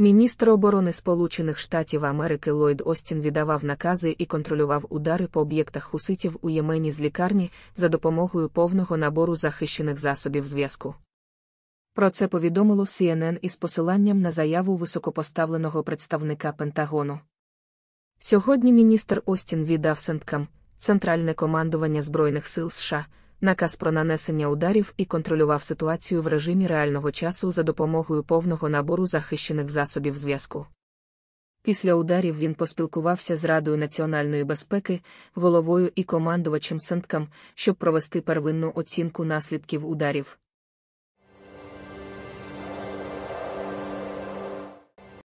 Міністр оборони Сполучених Штатів Америки Ллойд Остін віддавав накази і контролював удари по об'єктах хуситів у Ємені з лікарні за допомогою повного набору захищених засобів зв'язку. Про це повідомило CNN із посиланням на заяву високопоставленого представника Пентагону. Сьогодні міністр Остін віддав Сенткам, центральне командування Збройних сил США наказ про нанесення ударів і контролював ситуацію в режимі реального часу за допомогою повного набору захищених засобів зв'язку. Після ударів він поспілкувався з Радою національної безпеки, головою і командувачем Сенткам, щоб провести первинну оцінку наслідків ударів.